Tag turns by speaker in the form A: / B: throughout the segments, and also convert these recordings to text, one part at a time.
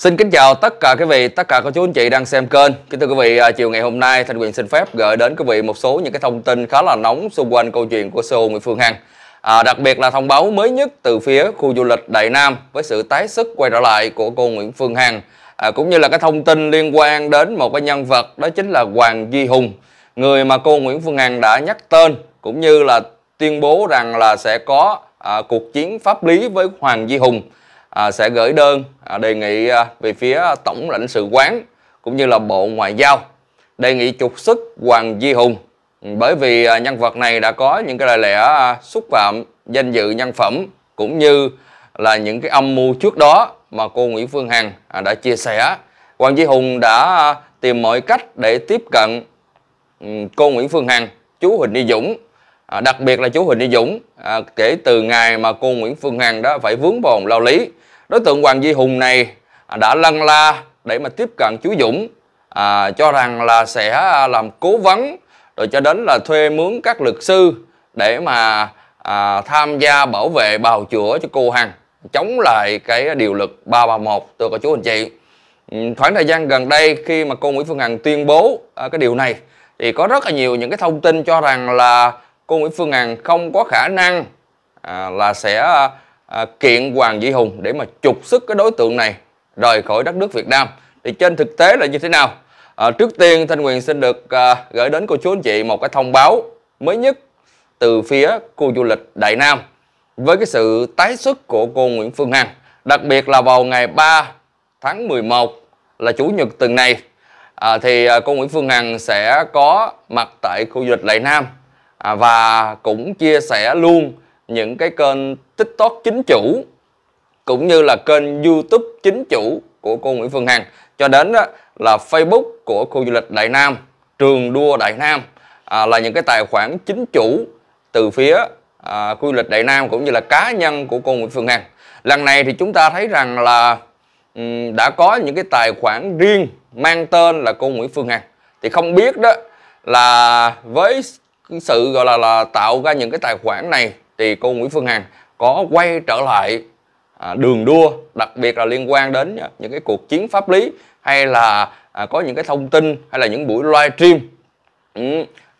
A: Xin kính chào tất cả quý vị, tất cả các chú anh chị đang xem kênh. Kính thưa quý vị, à, chiều ngày hôm nay Thanh Quyền xin phép gửi đến quý vị một số những cái thông tin khá là nóng xung quanh câu chuyện của CEO Nguyễn Phương Hằng. À, đặc biệt là thông báo mới nhất từ phía khu du lịch Đại Nam với sự tái sức quay trở lại của cô Nguyễn Phương Hằng à, cũng như là cái thông tin liên quan đến một cái nhân vật đó chính là Hoàng Duy Hùng, người mà cô Nguyễn Phương Hằng đã nhắc tên cũng như là tuyên bố rằng là sẽ có à, cuộc chiến pháp lý với Hoàng Duy Hùng À, sẽ gửi đơn à, đề nghị à, về phía tổng lãnh sự quán cũng như là bộ ngoại giao đề nghị trục xuất Hoàng Di Hùng ừ, bởi vì nhân vật này đã có những cái lời lẽ xúc phạm danh dự nhân phẩm cũng như là những cái âm mưu trước đó mà cô Nguyễn Phương Hằng đã chia sẻ Hoàng Di Hùng đã tìm mọi cách để tiếp cận ừ, cô Nguyễn Phương Hằng chú Huỳnh Đi Dũng à, đặc biệt là chú Huỳnh duy Dũng à, kể từ ngày mà cô Nguyễn Phương Hằng đó phải vướng bồn lao lý đối tượng Hoàng Duy Hùng này à, đã lăn la để mà tiếp cận chú Dũng à, cho rằng là sẽ à, làm cố vấn rồi cho đến là thuê mướn các luật sư để mà à, tham gia bảo vệ bào chữa cho cô Hằng chống lại cái điều luật 331 tôi có chú anh chị ừ, khoảng thời gian gần đây khi mà cô Nguyễn Phương Hằng tuyên bố à, cái điều này thì có rất là nhiều những cái thông tin cho rằng là cô Nguyễn Phương Hằng không có khả năng à, là sẽ à, kiện Hoàng Duy Hùng để mà trục xuất cái đối tượng này rời khỏi đất nước Việt Nam thì trên thực tế là như thế nào à, trước tiên Thanh Quyền xin được à, gửi đến cô chú anh chị một cái thông báo mới nhất từ phía khu du lịch Đại Nam với cái sự tái xuất của cô Nguyễn Phương Hằng đặc biệt là vào ngày 3 tháng 11 là chủ nhật tuần này à, thì à, cô Nguyễn Phương Hằng sẽ có mặt tại khu du lịch Đại Nam À, và cũng chia sẻ luôn những cái kênh tiktok chính chủ cũng như là kênh youtube chính chủ của cô Nguyễn Phương Hằng cho đến đó là Facebook của khu du lịch Đại Nam, trường đua Đại Nam à, là những cái tài khoản chính chủ từ phía à, khu du lịch Đại Nam cũng như là cá nhân của cô Nguyễn Phương Hằng. Lần này thì chúng ta thấy rằng là um, đã có những cái tài khoản riêng mang tên là cô Nguyễn Phương Hằng. Thì không biết đó là với sự gọi là là tạo ra những cái tài khoản này thì cô Nguyễn Phương Hằng có quay trở lại à, đường đua đặc biệt là liên quan đến những cái cuộc chiến pháp lý hay là à, có những cái thông tin hay là những buổi live stream ừ,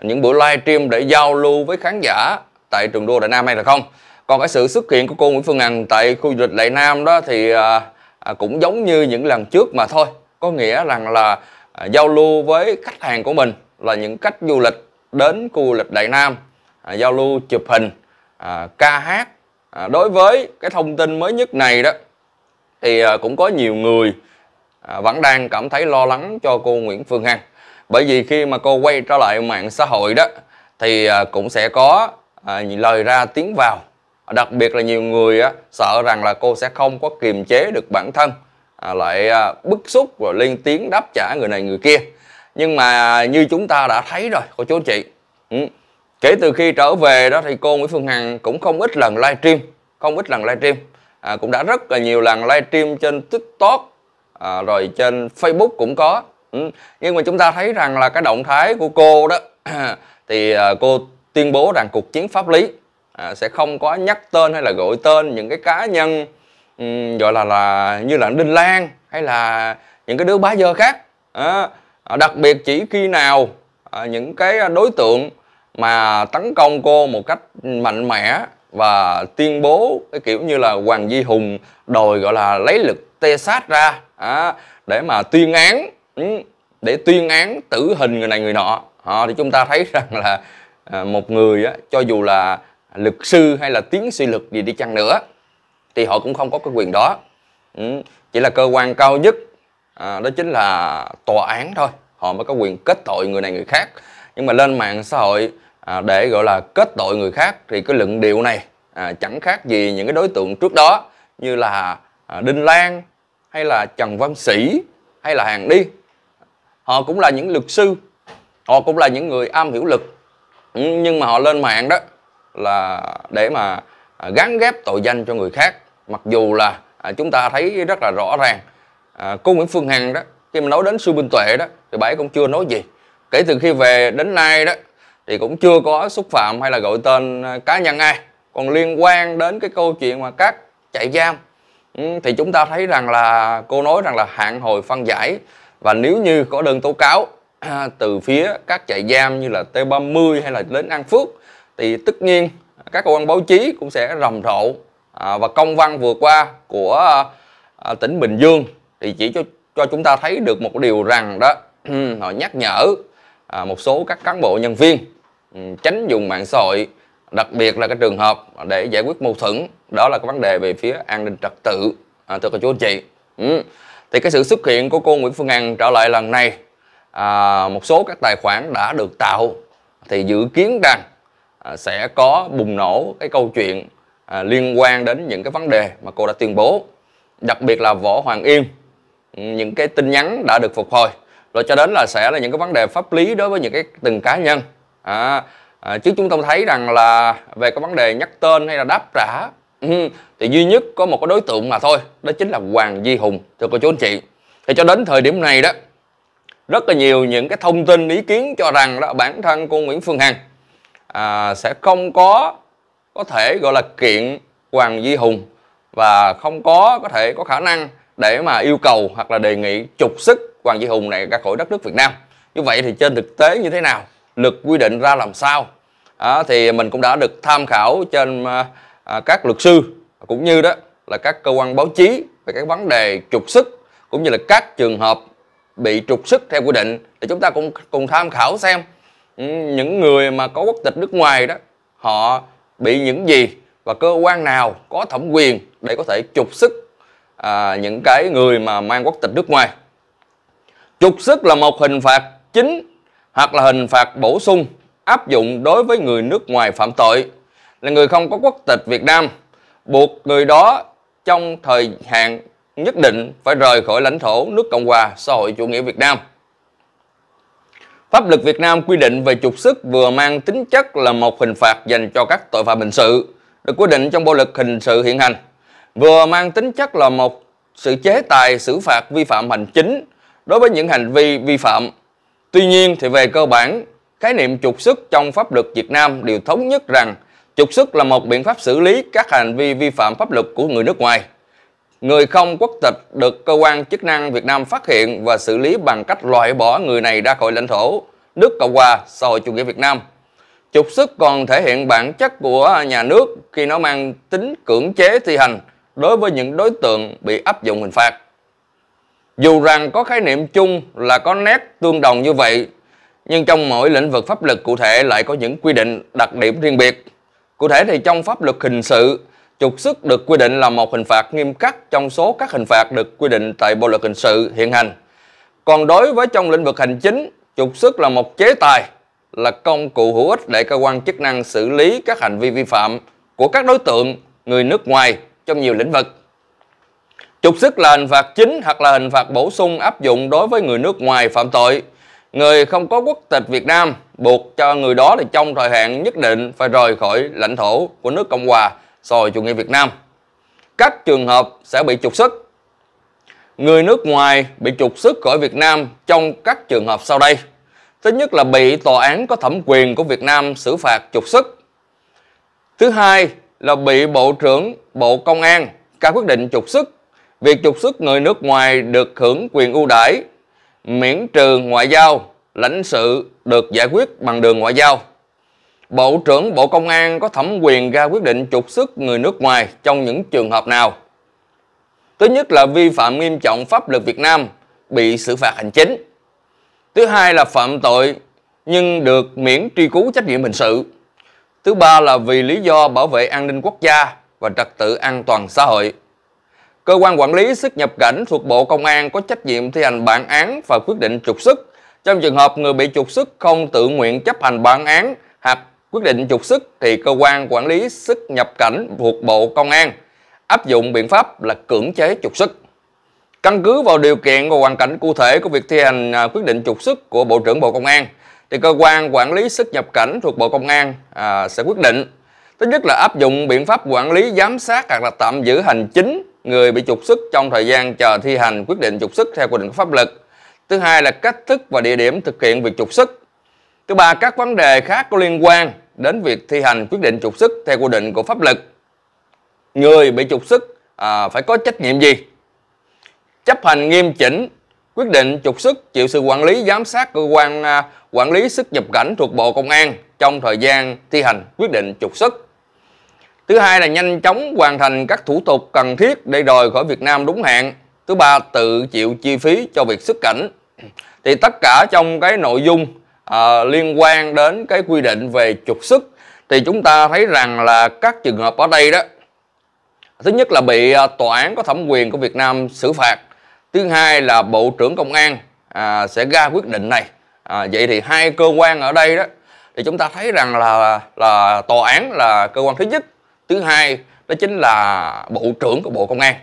A: những buổi live stream để giao lưu với khán giả tại trường đua Đại Nam hay là không còn cái sự xuất hiện của cô Nguyễn Phương Hằng tại khu du lịch Đại Nam đó thì à, à, cũng giống như những lần trước mà thôi có nghĩa rằng là à, giao lưu với khách hàng của mình là những cách du lịch đến khu du lịch Đại Nam à, giao lưu chụp hình à, ca hát à, đối với cái thông tin mới nhất này đó thì à, cũng có nhiều người à, vẫn đang cảm thấy lo lắng cho cô Nguyễn Phương Hằng bởi vì khi mà cô quay trở lại mạng xã hội đó thì à, cũng sẽ có à, lời ra tiếng vào đặc biệt là nhiều người á, sợ rằng là cô sẽ không có kiềm chế được bản thân à, lại à, bức xúc và lên tiếng đáp trả người này người kia nhưng mà như chúng ta đã thấy rồi cô chú anh chị ừ. kể từ khi trở về đó thì cô Nguyễn Phương Hằng cũng không ít lần livestream không ít lần livestream à, cũng đã rất là nhiều lần livestream trên TikTok à, rồi trên Facebook cũng có ừ. nhưng mà chúng ta thấy rằng là cái động thái của cô đó thì à, cô tuyên bố rằng cuộc chiến pháp lý à, sẽ không có nhắc tên hay là gọi tên những cái cá nhân ừ, gọi là là như là Đinh Lan hay là những cái đứa bá dơ khác À, đặc biệt chỉ khi nào à, những cái đối tượng mà tấn công cô một cách mạnh mẽ và tuyên bố cái kiểu như là Hoàng Di Hùng đòi gọi là lấy lực tê sát ra à, để mà tuyên án ừ, để tuyên án tử hình người này người nọ thì chúng ta thấy rằng là một người cho dù là luật sư hay là tiến sĩ luật gì đi chăng nữa thì họ cũng không có cái quyền đó ừ, chỉ là cơ quan cao nhất à, đó chính là tòa án thôi họ mới có quyền kết tội người này người khác nhưng mà lên mạng xã hội à, để gọi là kết tội người khác thì cái luận điệu này à, chẳng khác gì những cái đối tượng trước đó như là à, Đinh Lan hay là Trần Văn Sĩ hay là Hàng Đi họ cũng là những luật sư họ cũng là những người am hiểu luật ừ, nhưng mà họ lên mạng đó là để mà à, gắn ghép tội danh cho người khác mặc dù là à, chúng ta thấy rất là rõ ràng à, cô Nguyễn Phương Hằng đó khi mà nói đến sư Minh Tuệ đó thì bà ấy cũng chưa nói gì kể từ khi về đến nay đó thì cũng chưa có xúc phạm hay là gọi tên à, cá nhân ai còn liên quan đến cái câu chuyện mà các chạy giam ừ, thì chúng ta thấy rằng là cô nói rằng là hạn hồi phân giải và nếu như có đơn tố cáo à, từ phía các chạy giam như là T30 hay là đến An Phước thì tất nhiên các cơ quan báo chí cũng sẽ rầm rộ à, và công văn vừa qua của tỉnh Bình Dương thì chỉ cho cho chúng ta thấy được một điều rằng đó ừ, họ nhắc nhở à, một số các cán bộ nhân viên ừ, tránh dùng mạng xã hội đặc biệt là cái trường hợp để giải quyết mâu thuẫn đó là cái vấn đề về phía an ninh trật tự à, thưa cô chú anh chị ừ. thì cái sự xuất hiện của cô Nguyễn Phương Hằng trở lại lần này à, một số các tài khoản đã được tạo thì dự kiến rằng à, sẽ có bùng nổ cái câu chuyện à, liên quan đến những cái vấn đề mà cô đã tuyên bố đặc biệt là võ hoàng yên Ừ, những cái tin nhắn đã được phục hồi rồi cho đến là sẽ là những cái vấn đề pháp lý đối với những cái từng cá nhân à, à, chứ chúng ta thấy rằng là về cái vấn đề nhắc tên hay là đáp trả ừ, thì duy nhất có một cái đối tượng mà thôi đó chính là Hoàng Di Hùng thưa cô chú anh chị thì cho đến thời điểm này đó rất là nhiều những cái thông tin ý kiến cho rằng đó bản thân cô Nguyễn Phương Hằng à, sẽ không có có thể gọi là kiện Hoàng Di Hùng và không có có thể có khả năng để mà yêu cầu hoặc là đề nghị trục sức Hoàng Duy Hùng này ra khỏi đất nước Việt Nam như vậy thì trên thực tế như thế nào luật quy định ra làm sao à, thì mình cũng đã được tham khảo trên à, à các luật sư cũng như đó là các cơ quan báo chí về các vấn đề trục sức cũng như là các trường hợp bị trục sức theo quy định thì chúng ta cũng cùng tham khảo xem ừ, những người mà có quốc tịch nước ngoài đó họ bị những gì và cơ quan nào có thẩm quyền để có thể trục sức à, những cái người mà mang quốc tịch nước ngoài trục sức là một hình phạt chính hoặc là hình phạt bổ sung áp dụng đối với người nước ngoài phạm tội là người không có quốc tịch Việt Nam buộc người đó trong thời hạn nhất định phải rời khỏi lãnh thổ nước Cộng hòa xã hội chủ nghĩa Việt Nam. Pháp luật Việt Nam quy định về trục sức vừa mang tính chất là một hình phạt dành cho các tội phạm hình sự được quy định trong bộ luật hình sự hiện hành vừa mang tính chất là một sự chế tài xử phạt vi phạm hành chính đối với những hành vi vi phạm. Tuy nhiên thì về cơ bản, khái niệm trục xuất trong pháp luật Việt Nam đều thống nhất rằng trục xuất là một biện pháp xử lý các hành vi vi phạm pháp luật của người nước ngoài. Người không quốc tịch được cơ quan chức năng Việt Nam phát hiện và xử lý bằng cách loại bỏ người này ra khỏi lãnh thổ nước Cộng hòa xã hội chủ nghĩa Việt Nam. Trục xuất còn thể hiện bản chất của nhà nước khi nó mang tính cưỡng chế thi hành đối với những đối tượng bị áp dụng hình phạt. Dù rằng có khái niệm chung là có nét tương đồng như vậy, nhưng trong mỗi lĩnh vực pháp luật cụ thể lại có những quy định đặc điểm riêng biệt. Cụ thể thì trong pháp luật hình sự, trục xuất được quy định là một hình phạt nghiêm khắc trong số các hình phạt được quy định tại Bộ luật hình sự hiện hành. Còn đối với trong lĩnh vực hành chính, trục xuất là một chế tài, là công cụ hữu ích để cơ quan chức năng xử lý các hành vi vi phạm của các đối tượng người nước ngoài trong nhiều lĩnh vực. Trục sức là hình phạt chính hoặc là hình phạt bổ sung áp dụng đối với người nước ngoài phạm tội. Người không có quốc tịch Việt Nam buộc cho người đó là trong thời hạn nhất định phải rời khỏi lãnh thổ của nước Cộng hòa xã hội chủ nghĩa Việt Nam. Các trường hợp sẽ bị trục xuất. Người nước ngoài bị trục xuất khỏi Việt Nam trong các trường hợp sau đây. Thứ nhất là bị tòa án có thẩm quyền của Việt Nam xử phạt trục xuất. Thứ hai là bị Bộ trưởng Bộ Công an ra quyết định trục xuất. Việc trục xuất người nước ngoài được hưởng quyền ưu đãi, miễn trừ ngoại giao, lãnh sự được giải quyết bằng đường ngoại giao. Bộ trưởng Bộ Công an có thẩm quyền ra quyết định trục xuất người nước ngoài trong những trường hợp nào? Thứ nhất là vi phạm nghiêm trọng pháp luật Việt Nam bị xử phạt hành chính. Thứ hai là phạm tội nhưng được miễn truy cứu trách nhiệm hình sự. Thứ ba là vì lý do bảo vệ an ninh quốc gia và trật tự an toàn xã hội. Cơ quan quản lý xuất nhập cảnh thuộc Bộ Công an có trách nhiệm thi hành bản án và quyết định trục xuất. Trong trường hợp người bị trục xuất không tự nguyện chấp hành bản án hoặc quyết định trục xuất thì cơ quan quản lý xuất nhập cảnh thuộc Bộ Công an áp dụng biện pháp là cưỡng chế trục xuất. Căn cứ vào điều kiện và hoàn cảnh cụ thể của việc thi hành à, quyết định trục xuất của Bộ trưởng Bộ Công an – thì cơ quan quản lý xuất nhập cảnh thuộc Bộ Công an à, sẽ quyết định thứ nhất là áp dụng biện pháp quản lý giám sát hoặc là tạm giữ hành chính người bị trục xuất trong thời gian chờ thi hành quyết định trục xuất theo quy định của pháp luật thứ hai là cách thức và địa điểm thực hiện việc trục xuất thứ ba các vấn đề khác có liên quan đến việc thi hành quyết định trục xuất theo quy định của pháp luật người bị trục xuất à, phải có trách nhiệm gì chấp hành nghiêm chỉnh quyết định trục xuất chịu sự quản lý giám sát cơ quan à, quản lý xuất nhập cảnh thuộc Bộ Công an trong thời gian thi hành quyết định trục xuất. Thứ hai là nhanh chóng hoàn thành các thủ tục cần thiết để rời khỏi Việt Nam đúng hạn. Thứ ba tự chịu chi phí cho việc xuất cảnh. Thì tất cả trong cái nội dung à, liên quan đến cái quy định về trục xuất thì chúng ta thấy rằng là các trường hợp ở đây đó thứ nhất là bị à, tòa án có thẩm quyền của Việt Nam xử phạt thứ hai là bộ trưởng công an à, sẽ ra quyết định này à, vậy thì hai cơ quan ở đây đó thì chúng ta thấy rằng là là tòa án là cơ quan thứ nhất thứ hai đó chính là bộ trưởng của bộ công an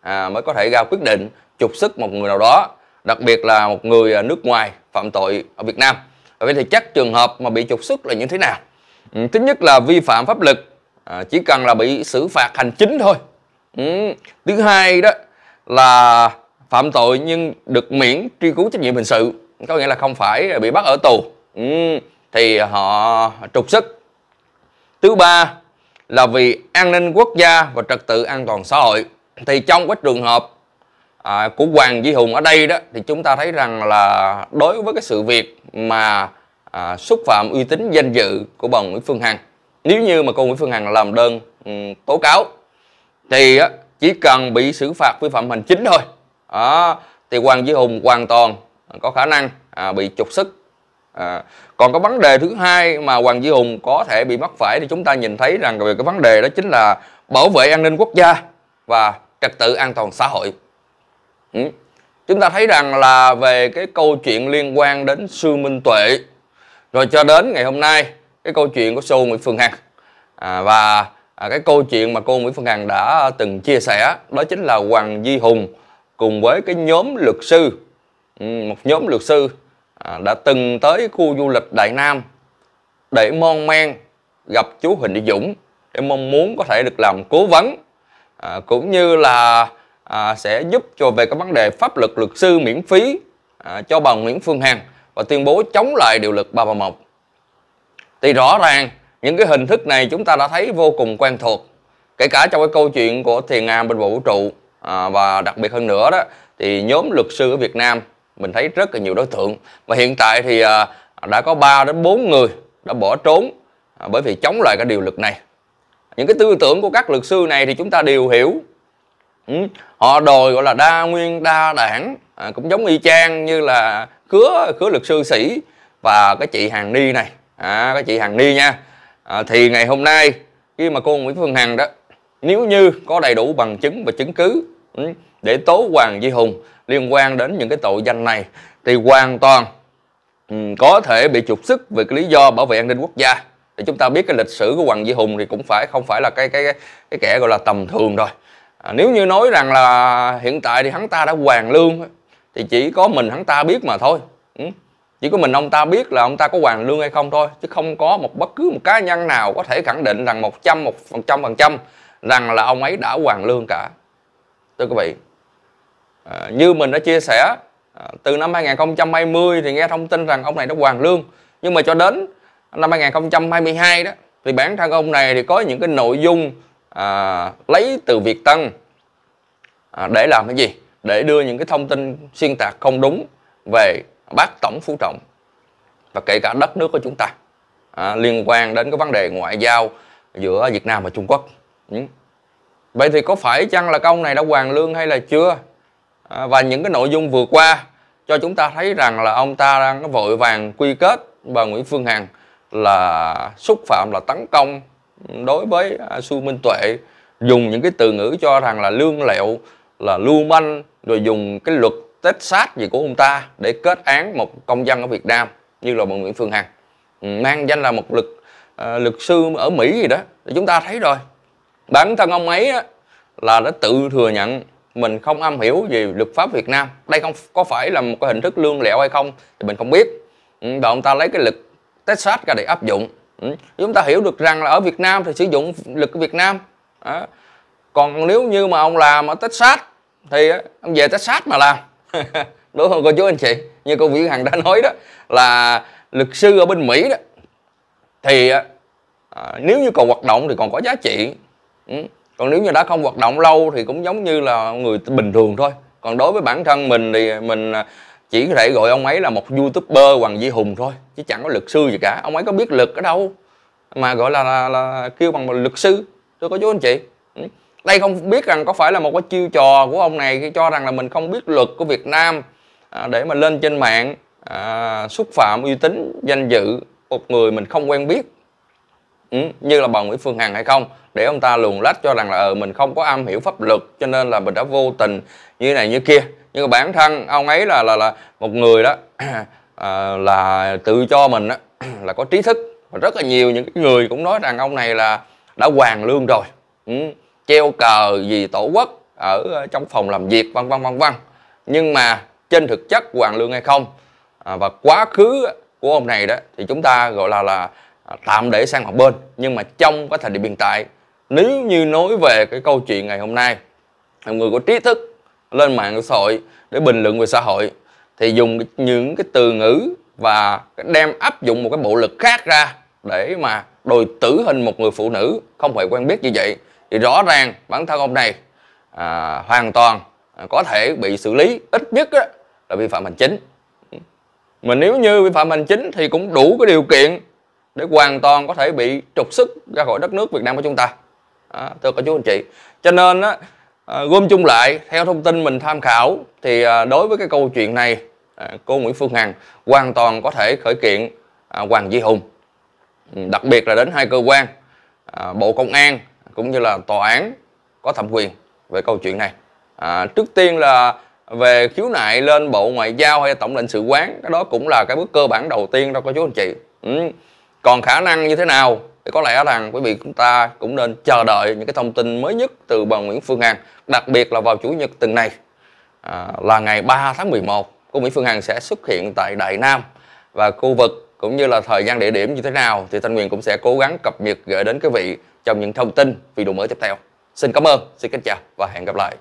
A: à, mới có thể ra quyết định trục xuất một người nào đó đặc biệt là một người nước ngoài phạm tội ở Việt Nam vậy thì chắc trường hợp mà bị trục xuất là như thế nào ừ, thứ nhất là vi phạm pháp luật à, chỉ cần là bị xử phạt hành chính thôi ừ, thứ hai đó là phạm tội nhưng được miễn truy cứu trách nhiệm hình sự có nghĩa là không phải bị bắt ở tù ừ, thì họ trục xuất thứ ba là vì an ninh quốc gia và trật tự an toàn xã hội thì trong cái trường hợp à, của Hoàng Duy Hùng ở đây đó thì chúng ta thấy rằng là đối với cái sự việc mà à, xúc phạm uy tín danh dự của bà Nguyễn Phương Hằng nếu như mà cô Nguyễn Phương Hằng làm đơn um, tố cáo thì á, chỉ cần bị xử phạt vi phạm hành chính thôi đó thì Hoàng Duy Hùng hoàn toàn à, có khả năng à, bị trục sức à, còn cái vấn đề thứ hai mà Hoàng Duy Hùng có thể bị mắc phải thì chúng ta nhìn thấy rằng về cái vấn đề đó chính là bảo vệ an ninh quốc gia và trật tự an toàn xã hội ừ. chúng ta thấy rằng là về cái câu chuyện liên quan đến sư Minh Tuệ rồi cho đến ngày hôm nay cái câu chuyện của Sô Nguyễn Phương Hằng à, và à, cái câu chuyện mà cô Nguyễn Phương Hằng đã từng chia sẻ đó chính là Hoàng Duy Hùng cùng với cái nhóm luật sư ừ, một nhóm luật sư à, đã từng tới khu du lịch Đại Nam để mon men gặp chú Huỳnh Thị Dũng để mong muốn có thể được làm cố vấn à, cũng như là à, sẽ giúp cho về các vấn đề pháp luật luật sư miễn phí cho bà Nguyễn Phương Hằng và tuyên bố chống lại điều luật 331. Thì rõ ràng những cái hình thức này chúng ta đã thấy vô cùng quen thuộc kể cả trong cái câu chuyện của thiền nga bên bộ vũ trụ à, và đặc biệt hơn nữa đó thì nhóm luật sư ở Việt Nam mình thấy rất là nhiều đối tượng và hiện tại thì à, đã có 3 đến 4 người đã bỏ trốn à, bởi vì chống lại cái điều luật này những cái tư tưởng của các luật sư này thì chúng ta đều hiểu ừ. họ đòi gọi là đa nguyên đa đảng à, cũng giống y chang như là khứa khứa luật sư sĩ và cái chị hàng ni này à, cái chị hàng ni nha à, thì ngày hôm nay khi mà cô nguyễn phương hằng đó nếu như có đầy đủ bằng chứng và chứng cứ Ừ. để tố Hoàng Duy Hùng liên quan đến những cái tội danh này thì hoàn toàn ừ, có thể bị trục xuất về cái lý do bảo vệ an ninh quốc gia để chúng ta biết cái lịch sử của Hoàng Duy Hùng thì cũng phải không phải là cái cái cái, cái kẻ gọi là tầm thường rồi à, nếu như nói rằng là hiện tại thì hắn ta đã hoàng lương thì chỉ có mình hắn ta biết mà thôi ừ. chỉ có mình ông ta biết là ông ta có hoàng lương hay không thôi chứ không có một bất cứ một cá nhân nào có thể khẳng định rằng một trăm một phần trăm phần trăm rằng là ông ấy đã hoàng lương cả thưa quý vị à, như mình đã chia sẻ à, từ năm 2020 thì nghe thông tin rằng ông này đã hoàn lương nhưng mà cho đến năm 2022 đó thì bản thân ông này thì có những cái nội dung à, lấy từ Việt Tân à, để làm cái gì để đưa những cái thông tin xuyên tạc không đúng về bác tổng phú trọng và kể cả đất nước của chúng ta à, liên quan đến cái vấn đề ngoại giao giữa Việt Nam và Trung Quốc ừ vậy thì có phải chăng là công này đã hoàn lương hay là chưa à, và những cái nội dung vừa qua cho chúng ta thấy rằng là ông ta đang vội vàng quy kết bà Nguyễn Phương Hằng là xúc phạm là tấn công đối với Su à, Minh Tuệ dùng những cái từ ngữ cho rằng là lương lẹo là lưu manh rồi dùng cái luật tết sát gì của ông ta để kết án một công dân ở Việt Nam như là bà Nguyễn Phương Hằng ừ, mang danh là một lực uh, à, luật sư ở Mỹ gì đó chúng ta thấy rồi bản thân ông ấy á, là đã tự thừa nhận mình không am hiểu về luật pháp Việt Nam đây không có phải là một cái hình thức lương lẹo hay không thì mình không biết ừ, và ông ta lấy cái lực Texas ra để áp dụng ừ, chúng ta hiểu được rằng là ở Việt Nam thì sử dụng lực Việt Nam à. còn nếu như mà ông làm ở Texas thì ông về Texas mà làm đúng không cô chú anh chị như cô Nguyễn Hằng đã nói đó là luật sư ở bên Mỹ đó thì à, nếu như còn hoạt động thì còn có giá trị Ừ. còn nếu như đã không hoạt động lâu thì cũng giống như là người bình thường thôi còn đối với bản thân mình thì mình à, chỉ có thể gọi ông ấy là một youtuber hoàng duy hùng thôi chứ chẳng có luật sư gì cả ông ấy có biết lực ở đâu mà gọi là là, là kêu bằng luật sư tôi có chú anh chị ừ. đây không biết rằng có phải là một cái chiêu trò của ông này khi cho rằng là mình không biết luật của việt nam à, để mà lên trên mạng à, xúc phạm uy tín danh dự một người mình không quen biết Ừ, như là bà Nguyễn Phương Hằng hay không để ông ta luồn lách cho rằng là ừ, mình không có am hiểu pháp luật cho nên là mình đã vô tình như này như kia nhưng mà bản thân ông ấy là là là một người đó à, là tự cho mình đó, là có trí thức và rất là nhiều những người cũng nói rằng ông này là đã hoàn lương rồi ừ, treo cờ gì tổ quốc ở ờ, trong phòng làm việc vân vân vân vân nhưng mà trên thực chất hoàn lương hay không à, và quá khứ của ông này đó thì chúng ta gọi là là Ờ, tạm để sang một bên nhưng mà trong cái thời điểm hiện tại nếu như nói về cái câu chuyện ngày hôm nay người có trí thức lên mạng xã hội để bình luận về xã hội thì dùng những cái từ ngữ và đem áp dụng một cái bộ lực khác ra để mà đòi tử hình một người phụ nữ không hề quen biết như vậy thì rõ ràng bản thân ông này à, hoàn toàn à, có thể bị xử lý ít nhất á, là vi phạm hành chính mà nếu như vi phạm hành chính thì cũng đủ cái điều kiện để hoàn toàn có thể bị trục xuất ra khỏi đất nước Việt Nam của chúng ta à, thưa các chú anh chị cho nên á, à, gom chung lại theo thông tin mình tham khảo thì à, đối với cái câu chuyện này à, cô Nguyễn Phương Hằng hoàn toàn có thể khởi kiện à, Hoàng Di Hùng ừ, đặc biệt là đến hai cơ quan à, Bộ Công an cũng như là tòa án có thẩm quyền về câu chuyện này à, trước tiên là về khiếu nại lên bộ ngoại giao hay tổng lãnh sự quán cái đó cũng là cái bước cơ bản đầu tiên đâu các chú anh chị ừ còn khả năng như thế nào thì có lẽ rằng quý vị chúng ta cũng nên chờ đợi những cái thông tin mới nhất từ bà Nguyễn Phương Hằng đặc biệt là vào chủ nhật tuần này à, là ngày 3 tháng 11 cô Nguyễn Phương Hằng sẽ xuất hiện tại Đại Nam và khu vực cũng như là thời gian địa điểm như thế nào thì Thanh Nguyên cũng sẽ cố gắng cập nhật gửi đến quý vị trong những thông tin video mới tiếp theo. Xin cảm ơn, xin kính chào và hẹn gặp lại.